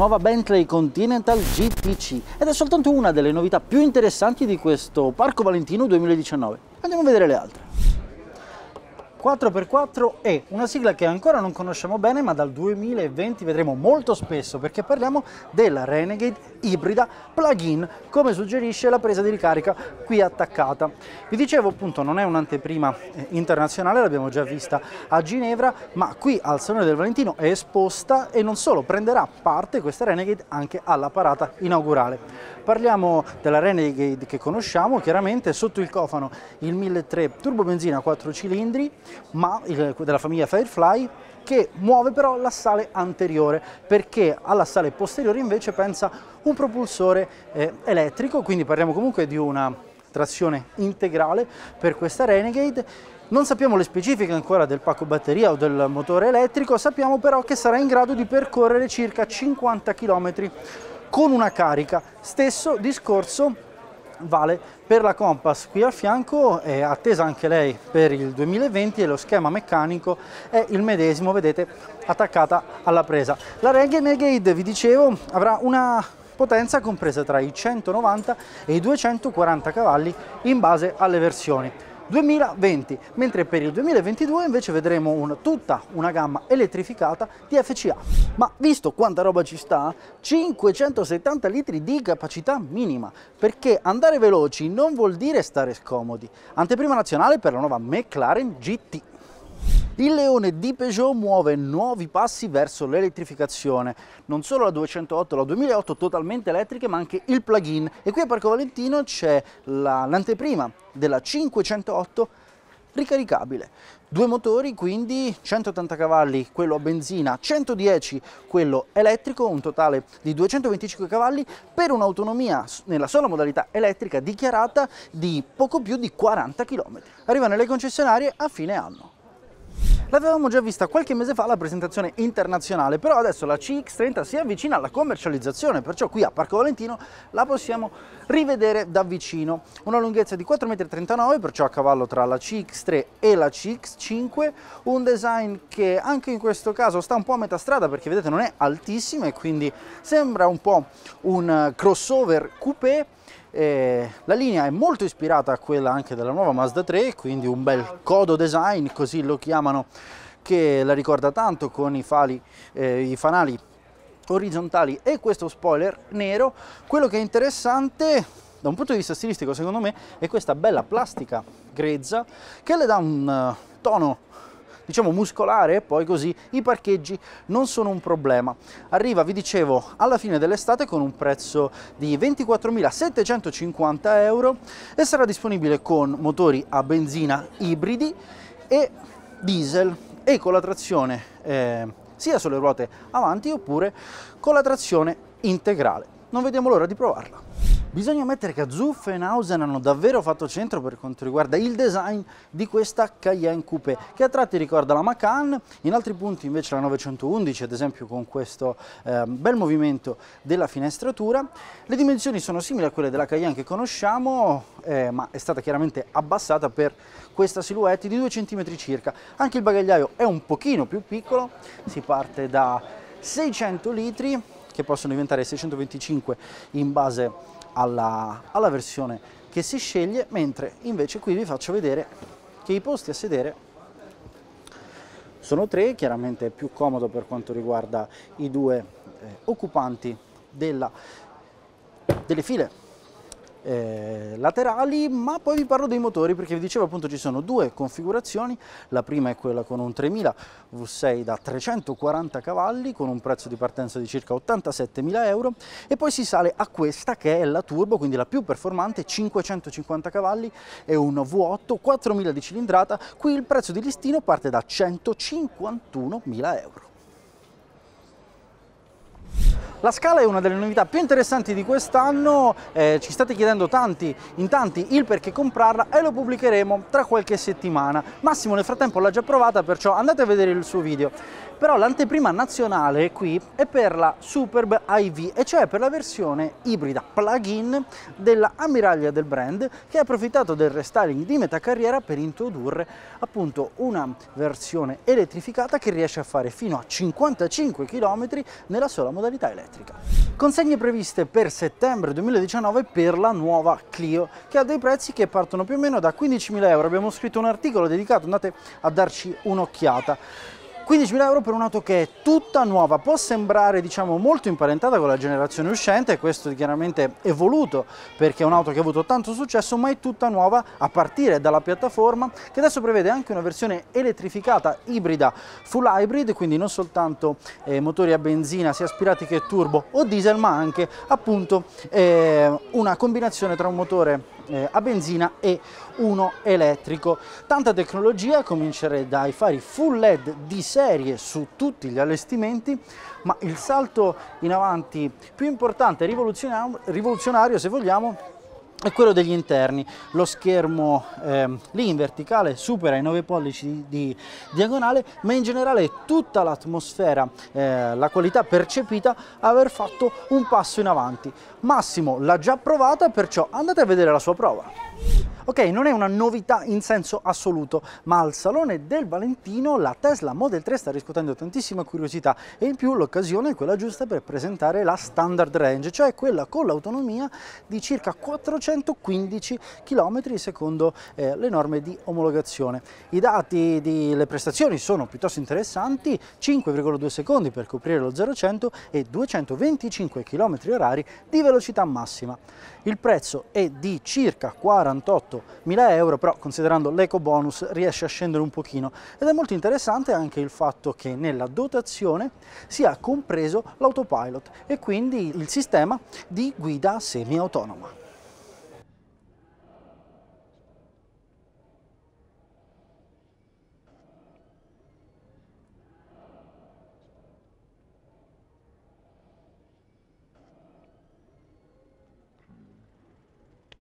nuova Bentley Continental GTC ed è soltanto una delle novità più interessanti di questo Parco Valentino 2019. Andiamo a vedere le altre. 4x4 è una sigla che ancora non conosciamo bene ma dal 2020 vedremo molto spesso perché parliamo della Renegade ibrida plug-in come suggerisce la presa di ricarica qui attaccata. Vi dicevo appunto non è un'anteprima eh, internazionale, l'abbiamo già vista a Ginevra ma qui al Salone del Valentino è esposta e non solo prenderà parte questa Renegade anche alla parata inaugurale. Parliamo della Renegade che conosciamo chiaramente sotto il cofano il 1.3 turbobenzina 4 cilindri ma, eh, della famiglia Firefly che muove però l'assale anteriore perché all'assale posteriore invece pensa un propulsore eh, elettrico, quindi parliamo comunque di una trazione integrale per questa Renegade non sappiamo le specifiche ancora del pacco batteria o del motore elettrico, sappiamo però che sarà in grado di percorrere circa 50 km con una carica. Stesso discorso vale per la Compass qui a fianco è attesa anche lei per il 2020 e lo schema meccanico è il medesimo vedete attaccata alla presa la Renegade vi dicevo avrà una potenza compresa tra i 190 e i 240 cavalli in base alle versioni 2020, mentre per il 2022 invece vedremo un, tutta una gamma elettrificata di FCA. Ma visto quanta roba ci sta, 570 litri di capacità minima, perché andare veloci non vuol dire stare scomodi. Anteprima nazionale per la nuova McLaren GT il leone di Peugeot muove nuovi passi verso l'elettrificazione, non solo la 208, la 2008 totalmente elettriche ma anche il plug-in e qui a Parco Valentino c'è l'anteprima la, della 508 ricaricabile. Due motori quindi, 180 cavalli quello a benzina, 110 quello elettrico, un totale di 225 cavalli per un'autonomia nella sola modalità elettrica dichiarata di poco più di 40 km. Arriva nelle concessionarie a fine anno. L'avevamo già vista qualche mese fa alla presentazione internazionale, però adesso la CX30 si avvicina alla commercializzazione, perciò qui a Parco Valentino la possiamo rivedere da vicino. Una lunghezza di 4,39 m, perciò a cavallo tra la CX3 e la CX5, un design che anche in questo caso sta un po' a metà strada perché vedete non è altissima e quindi sembra un po' un crossover coupé eh, la linea è molto ispirata a quella anche della nuova Mazda 3, quindi un bel codo design, così lo chiamano, che la ricorda tanto con i, fali, eh, i fanali orizzontali e questo spoiler nero. Quello che è interessante da un punto di vista stilistico secondo me è questa bella plastica grezza che le dà un uh, tono diciamo muscolare e poi così i parcheggi non sono un problema. Arriva, vi dicevo, alla fine dell'estate con un prezzo di 24.750 euro e sarà disponibile con motori a benzina ibridi e diesel e con la trazione eh, sia sulle ruote avanti oppure con la trazione integrale. Non vediamo l'ora di provarla. Bisogna ammettere che Azuff e Nausen hanno davvero fatto centro per quanto riguarda il design di questa Cayenne Coupé, che a tratti ricorda la Macan, in altri punti invece la 911, ad esempio con questo eh, bel movimento della finestratura. Le dimensioni sono simili a quelle della Cayenne che conosciamo, eh, ma è stata chiaramente abbassata per questa silhouette di 2 cm circa. Anche il bagagliaio è un pochino più piccolo, si parte da 600 litri, che possono diventare 625 in base a alla, alla versione che si sceglie, mentre invece qui vi faccio vedere che i posti a sedere sono tre, chiaramente è più comodo per quanto riguarda i due eh, occupanti della, delle file eh, laterali ma poi vi parlo dei motori perché vi dicevo appunto ci sono due configurazioni la prima è quella con un 3000 V6 da 340 cavalli con un prezzo di partenza di circa 87.000 euro e poi si sale a questa che è la turbo quindi la più performante 550 cavalli e un V8 4.000 di cilindrata qui il prezzo di listino parte da 151.000 euro la scala è una delle novità più interessanti di quest'anno, eh, ci state chiedendo tanti, in tanti il perché comprarla e lo pubblicheremo tra qualche settimana. Massimo nel frattempo l'ha già provata perciò andate a vedere il suo video. Però l'anteprima nazionale qui è per la Superb IV e cioè per la versione ibrida plug-in della ammiraglia del brand che ha approfittato del restyling di metà carriera per introdurre appunto una versione elettrificata che riesce a fare fino a 55 km nella sola modalità elettrica elettrica. Consegne previste per settembre 2019 per la nuova Clio, che ha dei prezzi che partono più o meno da 15.000 euro. Abbiamo scritto un articolo dedicato, andate a darci un'occhiata. 15.000 euro per un'auto che è tutta nuova, può sembrare diciamo, molto imparentata con la generazione uscente, questo chiaramente è voluto perché è un'auto che ha avuto tanto successo, ma è tutta nuova a partire dalla piattaforma che adesso prevede anche una versione elettrificata ibrida full hybrid, quindi non soltanto eh, motori a benzina sia aspirati che turbo o diesel, ma anche appunto eh, una combinazione tra un motore eh, a benzina e uno elettrico. Tanta tecnologia, a cominciare dai fari full LED di serie su tutti gli allestimenti, ma il salto in avanti più importante, rivoluzionario, rivoluzionario se vogliamo, è quello degli interni, lo schermo eh, lì in verticale supera i 9 pollici di, di diagonale, ma in generale tutta l'atmosfera, eh, la qualità percepita, aver fatto un passo in avanti. Massimo l'ha già provata, perciò andate a vedere la sua prova. Ok, non è una novità in senso assoluto, ma al Salone del Valentino la Tesla Model 3 sta riscuotendo tantissima curiosità e in più l'occasione è quella giusta per presentare la standard range, cioè quella con l'autonomia di circa 415 km secondo eh, le norme di omologazione. I dati delle prestazioni sono piuttosto interessanti, 5,2 secondi per coprire lo 0-100 e 225 km h di velocità massima. Il prezzo è di circa 48 8.000 euro, però considerando l'eco bonus riesce a scendere un pochino. Ed è molto interessante anche il fatto che nella dotazione sia compreso l'autopilot e quindi il sistema di guida semi-autonoma.